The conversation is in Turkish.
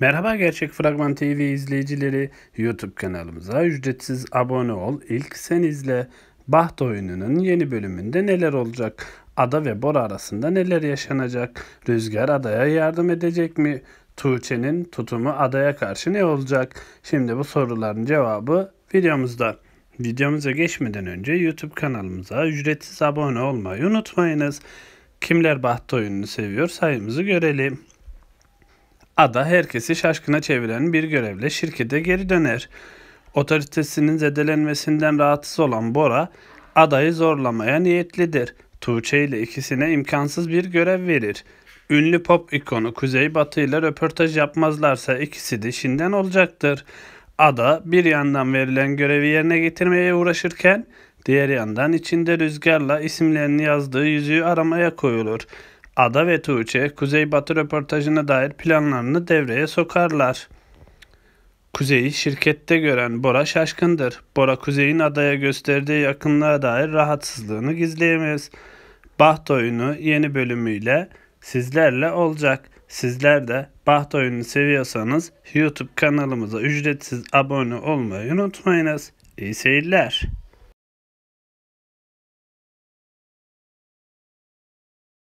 Merhaba Gerçek Fragman TV izleyicileri. YouTube kanalımıza ücretsiz abone ol. İlk sen izle. Baht oyununun yeni bölümünde neler olacak? Ada ve Bora arasında neler yaşanacak? Rüzgar adaya yardım edecek mi? Tuğçe'nin tutumu adaya karşı ne olacak? Şimdi bu soruların cevabı videomuzda. Videomuza geçmeden önce YouTube kanalımıza ücretsiz abone olmayı unutmayınız. Kimler Baht oyununu seviyor sayımızı görelim. Ada herkesi şaşkına çeviren bir görevle şirkete geri döner. Otoritesinin zedelenmesinden rahatsız olan Bora, adayı zorlamaya niyetlidir. Tuğçe ile ikisine imkansız bir görev verir. Ünlü pop ikonu Kuzey Batı ile röportaj yapmazlarsa ikisi de dişinden olacaktır. Ada bir yandan verilen görevi yerine getirmeye uğraşırken diğer yandan içinde rüzgarla isimlerini yazdığı yüzüğü aramaya koyulur. Ada ve Tuğçe Kuzeybatı röportajına dair planlarını devreye sokarlar. Kuzey'i şirkette gören Bora şaşkındır. Bora Kuzey'in adaya gösterdiği yakınlığa dair rahatsızlığını gizleyemez. Baht oyunu yeni bölümüyle sizlerle olacak. Sizler de Baht oyunu seviyorsanız YouTube kanalımıza ücretsiz abone olmayı unutmayınız. İyi seyirler.